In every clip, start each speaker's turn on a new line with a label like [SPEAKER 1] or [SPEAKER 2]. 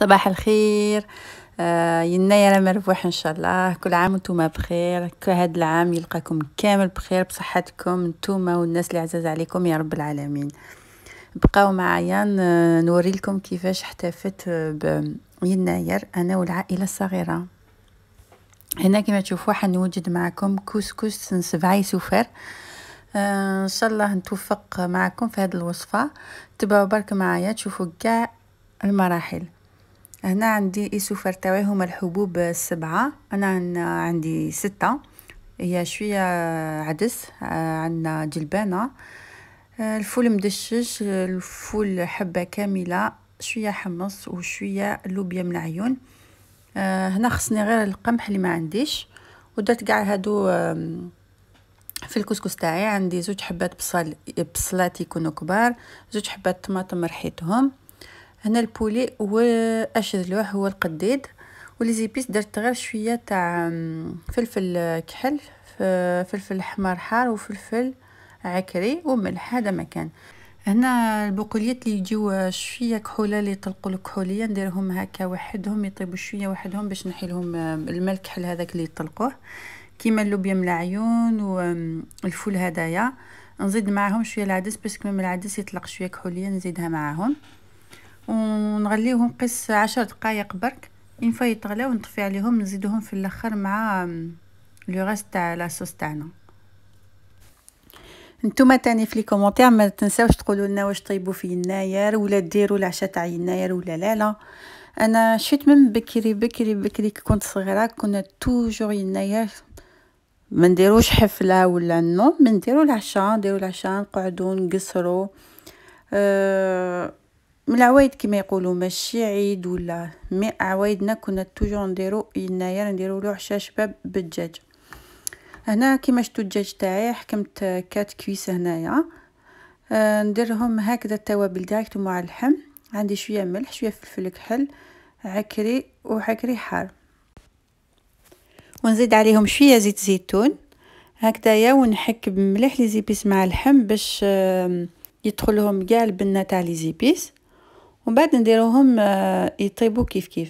[SPEAKER 1] صباح الخير آه يناير مربوح ان شاء الله كل عام وانتم بخير كهاد العام يلقاكم كامل بخير بصحتكم نتوما والناس اللي عزاز عليكم يا رب العالمين بقاو معايا نوري لكم كيفاش احتفت يناير انا والعائله الصغيره هنا كما تشوفوا حنوجد معكم كوسكوس سبعي سوفر آه، ان شاء الله نتوفق معكم في هذه الوصفه تبعوا برك معايا تشوفوا كاع المراحل هنا عندي إيسوفر تواهم الحبوب السبعة أنا عندي ستة هي شوية عدس آه، عندنا جلبانة آه، الفول مدشش الفول حبة كاملة شوية حمص وشوية لوبيا من العيون آه، هنا خصني غير القمح اللي ما عنديش ودرت كاع هادو في الكسكس تاعي عندي زوج حبات بصل بصلات يكونوا كبار زوج حبات طماطم رحيتهم هنا البولي هو ذلوع هو القديد وليزيبيس درت غير شويه تاع فلفل كحل فلفل حمار حار وفلفل عكري وملح هذا كان هنا البقوليات اللي يجيو شويه كحوله اللي يطلقوا الكحوليه نديرهم هكا وحدهم يطيبوا شويه وحدهم باش نحيلهم الماء الكحل هذاك اللي يطلقوه كيما اللوبيا من العيون والفول هدايا نزيد معاهم شويه العدس باسكو من العدس يطلق شويه كحوليه نزيدها معاهم ونغليهم قص عشر دقائق برك فا يتغلاو نطفي عليهم نزيدهم في الاخر مع لو ريست تاع لاصوص تاعنا نتوما تاني في لي كومونتير ما تنساوش تقولوا لنا واش طيبوا في يناير ولا ديروا العشاء تاع يناير ولا لا لا انا شفت من بكري بكري بكري كنت صغيره كنا توجور يناير ما نديروش حفله ولا نو ما نديروا العشاء نديروا العشاء نقعدوا نقصروا أه من العوايد كما يقولوا ماشي عيد ولا مي عوايدنا كنا توجور نديرو يناير نديرو له حشاش شباب بالدجاج هنا كيما شفتوا الدجاج تاعي حكمت كات كويس هنايا آه نديرهم هكذا التوابل دايركت مع اللحم عندي شويه ملح شويه فلفل كحل عكري وعكري حار ونزيد عليهم شويه زيت زيتون هكذايا ونحك بمليح لي زيبيس مع اللحم باش يدخلهم كاع البنه تاع لي زيبيس ومن بعد نديروهم آه، يطيبوا كيف كيف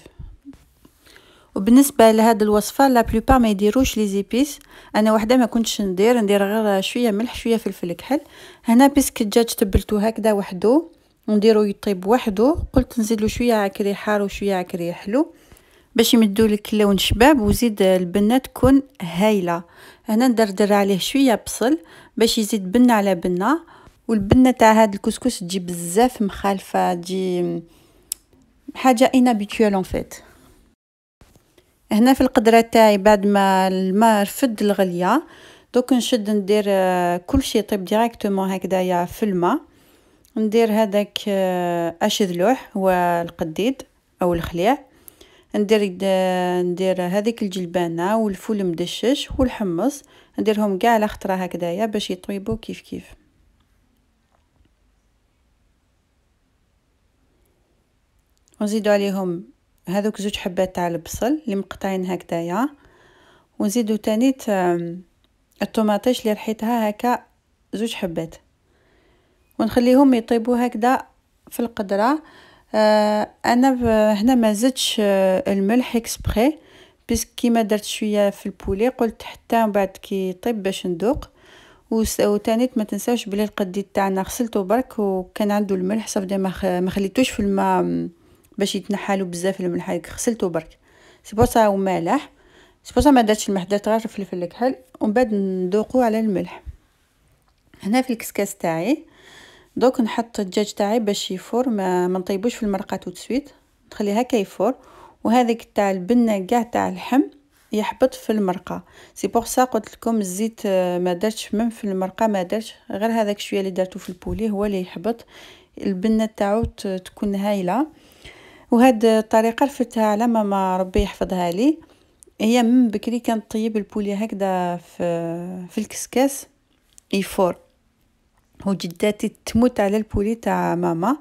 [SPEAKER 1] وبالنسبه لهاد الوصفه لا بلوبار ما يديروش لي زيبيس انا وحده ما كنتش ندير ندير غير شويه ملح شويه فلفل كحل هنا بيسك الدجاج تبلتو هكذا وحده ونديرو يطيب وحده قلت نزيد له شويه عكري حار وشويه عكري حلو باش يمدوا لك لون شباب وزيد البنه تكون هايله هنا ندردر عليه شويه بصل باش يزيد بنه على بنه والبنه تاع هاد الكسكس تجي بزاف مخالفه تجي حاجه انابيتوال اون فيت هنا في القدره تاعي بعد ما الماء رفد الغليه دوك نشد ندير آه، كل شيء يطيب ديريكتومون هكذايا في الماء ندير هذاك آه، اش ذلوح هو القديد او الخليع ندير آه، ندير هذيك الجلبانه والفول مدشش والحمص نديرهم كاع على خطره هكذايا باش يطيبوا كيف كيف ونزيدو عليهم هذوك زوج حبات تاع البصل اللي مقطعين هكذايا ونزيدو تاني الطوماطيش اللي رحيتها هكا زوج حبات ونخليهم يطيبو هكذا في القدره آه انا هنا ما زدتش آه، الملح اكسبري بس كيما درت شويه في البولي قلت حتى من بعد كي يطيب باش ندوق وثانيت ما تنساوش بلي القديد تاعنا غسلته برك وكان عنده الملح صافي ما خليتوش في الماء باش يتنحالو بزاف الملح غسلتو برك سي سبوصه ومالح سبوصه ما درتش الملح درت غير الفلفل الكحل ومن بعد ندوقو على الملح هنا في الكسكاس تاعي دوك نحط الدجاج تاعي باش يفور ما, ما نطيبوش في المرقه تو تسويت نخليه هكا يفور وهذيك تاع البنه كاع تاع اللحم يحبط في المرقه سي بور سا قلت لكم الزيت آه، ما درتش من في المرقه ما درتش غير هذاك شويه اللي درتو في البولي هو اللي يحبط البنه تاعو تكون هايله وهاد الطريقه رفدتها على ماما ربي يحفظها لي هي من بكري كانت طيب البولي هكذا في في الكسكاس يفور وجداتي تموت على البولي تاع ماما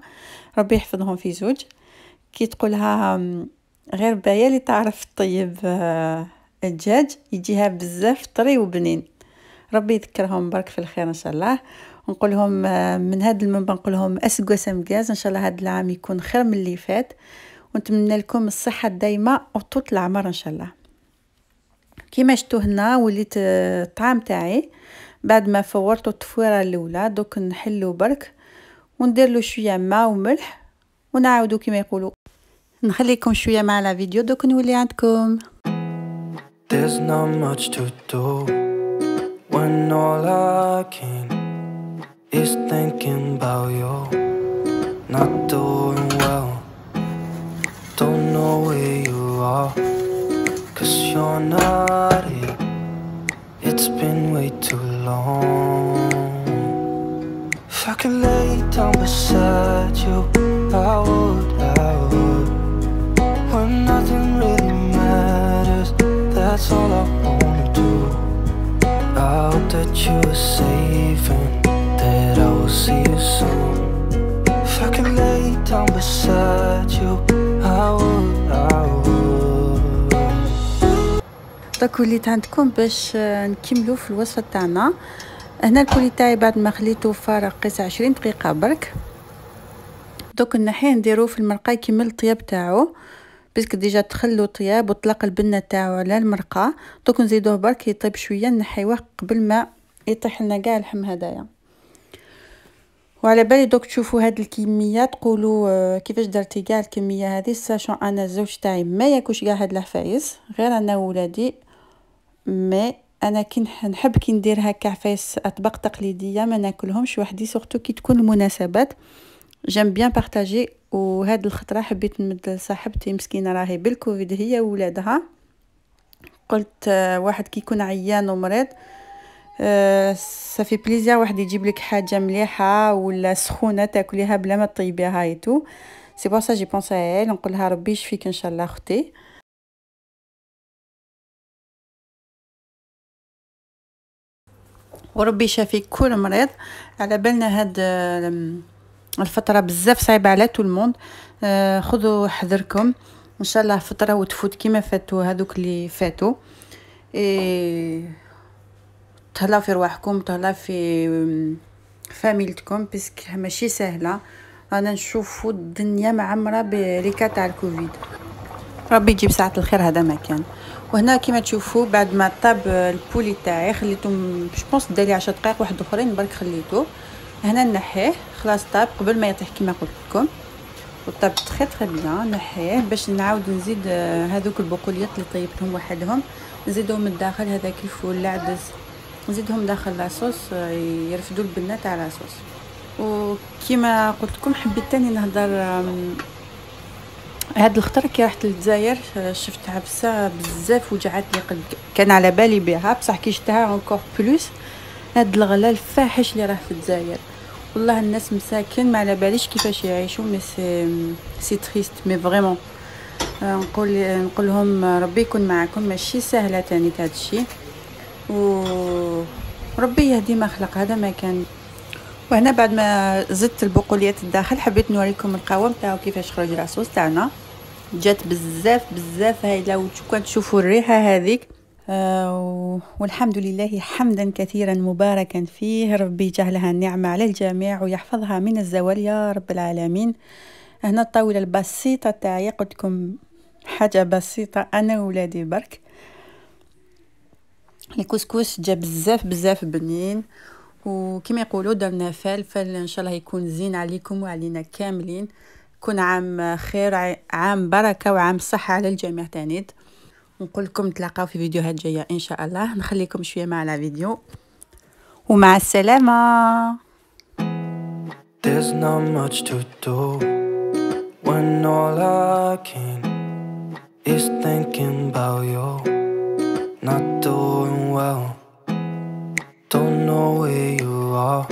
[SPEAKER 1] ربي يحفظهم في زوج كي تقولها غير بايا اللي تعرف طيب الدجاج يجيها بزاف طري وبنين ربي يذكرهم برك في الخير ان شاء الله نقول لهم آه، من هذا المنبر نقول لهم اسقوا سمكاز ان شاء الله هذا العام يكون خير من اللي فات ونتمنى لكم الصحه الدائمه وطول العمر ان شاء الله كيما شفتوا هنا وليت آه، الطعام تاعي بعد ما فورتو التفويره الاولى دوك نحلو برك وندير له شويه ماء وملح ونعاودو كيما يقولوا نخليكم شويه مع لا فيديو دوك نولي عندكم
[SPEAKER 2] There's not much to do when all I can is thinking about you Not doing well Don't know where you are Cause you're not here It's been way too long If I could lay down beside you I would, I would When nothing really matters That's all I wanna do I hope that you are safe and that I will see you soon If I can lay down beside you I will, I will
[SPEAKER 1] دوك وليت عندكم باش آه، نكملو في الوصفه تاعنا هنا البولي تاعي بعد ما خليته فارق قيس عشرين دقيقه برك دوك نحيه نديرو في المرقه يكمل الطياب تاعو بس ديجا تخلو طياب وطلق البنه تاعو على المرقه دوك نزيدوه برك يطيب شويه نحيوه قبل ما يطيح لنا كاع الحم هدايا وعلى بالي دوك تشوفوا هاد الكميه تقولوا آه، كيفاش درتي كاع الكميه هذه ساشون انا الزوج تاعي ما ياكلش كاع هاد الحفايس غير انا وولادي مي انا كي نحب كي ندير هكا حفايس اطباق تقليديه ما ناكلهمش وحدي سورتو كي تكون المناسبات جيم بيان بارطاجي وهاد الخطره حبيت نمد لصاحبتي مسكينه راهي بالكوفيد هي وولادها قلت آه، واحد كي يكون عيان ومريض آه، صافي بليزير واحد يجيب لك حاجه مليحه ولا سخونه تاكليها بلا ما طيبيها اي تو سي بور سا جي بونس ايل نقولها ربي يشفيك ان شاء الله اختي وربي يشافي كل مريض على بالنا هاد الفتره بزاف صعيبه على طول الموند خذوا حذركم ان شاء الله فتره وتفوت كيما فاتوا هذوك اللي فاتوا إيه تهلاو في رواحكم تهلاو في فاميلتكم باسكو ماشي سهله رانا نشوفو الدنيا معمره بريكا تاع الكوفيد ربي يجيب ساعه الخير هذا ما كان وهنا كما تشوفوا بعد ما طاب البولي تاعي خليته جوبونس دالي 10 دقائق واحد اخرين برك خليته هنا نحيه خلاص طاب قبل ما يطيح كما قلت لكم وطاب تخي تخي بيان نحيه باش نعاود نزيد آه، هذوك البقوليات اللي طيبتهم وحدهم نزيدهم من الداخل هذاك الفول العدس نزيدهم داخل لاصوص آه، يرفدوا البنه تاع لاصوص وكما قلت لكم حبيت تاني نهضر هاد الخطر كي رحت للجزائر آه، شفت عبسه بزاف وجعت لي كان على بالي بها بصح كي شفتها اونكور بلوس هاد الغلا الفاحش اللي راه في الجزائر والله الناس مساكن ما على باليش كيفاش يعيشوا مي سي سي تريست مي فريمون نقول نقول لهم آه، ربي يكون معكم ماشي سهله تاني هادشي و ربي يهدي ما خلق هذا ما كان وهنا بعد ما زدت البقوليات الداخل حبيت نوريكم القوام تاعو كيفاش خرج العصوص تاعنا جات بزاف بزاف هايله وكان تشوفوا الريحه هذيك آه والحمد لله حمدا كثيرا مباركا فيه ربي جعلها النعمه على الجميع ويحفظها من الزوال يا رب العالمين هنا الطاوله البسيطه تاعي قلت حاجه بسيطه انا وولادي برك الكسكس جا بزاف بزاف بنين وكما يقولوا درنا فلفل ان شاء الله يكون زين عليكم وعلينا كاملين كون عام خير عام بركه وعام صحه على الجميع تانيت نقول لكم نتلاقاو في فيديوهات جايه ان شاء الله نخليكم شويه مع لا فيديو ومع السلامه
[SPEAKER 2] There's not much to do when all I can is thinking about you not doing well Don't know where you are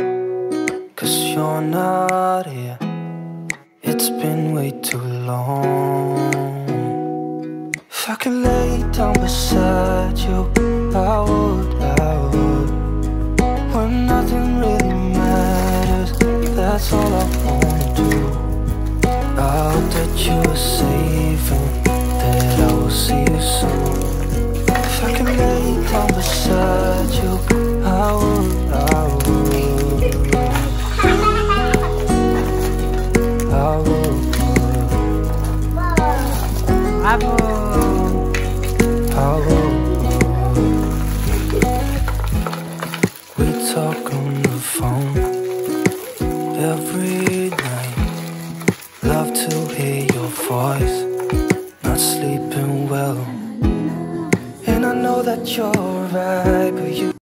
[SPEAKER 2] Cause you're not here It's been way too long If I could lay down beside you I would, I would When nothing really matters That's all I want to do I hope that you are safe And that I will see you soon